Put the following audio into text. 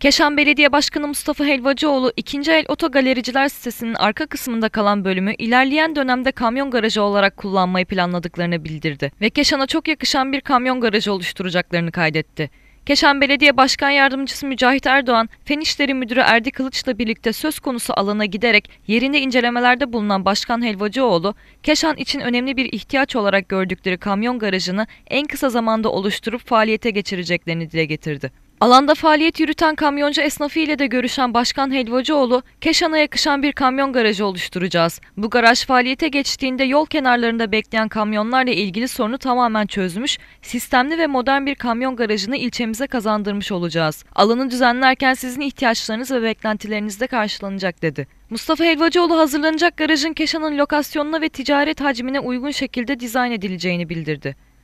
Keşan Belediye Başkanı Mustafa Helvacıoğlu, ikinci el otogalericiler sitesinin arka kısmında kalan bölümü ilerleyen dönemde kamyon garajı olarak kullanmayı planladıklarını bildirdi ve Keşan'a çok yakışan bir kamyon garajı oluşturacaklarını kaydetti. Keşan Belediye Başkan Yardımcısı Mücahit Erdoğan, Fen İşleri Müdürü Erdi Kılıç'la birlikte söz konusu alana giderek yerinde incelemelerde bulunan Başkan Helvacıoğlu, Keşan için önemli bir ihtiyaç olarak gördükleri kamyon garajını en kısa zamanda oluşturup faaliyete geçireceklerini dile getirdi. Alanda faaliyet yürüten kamyoncu esnafı ile de görüşen Başkan Helvacıoğlu, Keşan'a yakışan bir kamyon garajı oluşturacağız. Bu garaj faaliyete geçtiğinde yol kenarlarında bekleyen kamyonlarla ilgili sorunu tamamen çözmüş, sistemli ve modern bir kamyon garajını ilçemize kazandırmış olacağız. Alanı düzenlerken sizin ihtiyaçlarınız ve beklentileriniz de karşılanacak dedi. Mustafa Helvacıoğlu hazırlanacak garajın Keşan'ın lokasyonuna ve ticaret hacmine uygun şekilde dizayn edileceğini bildirdi.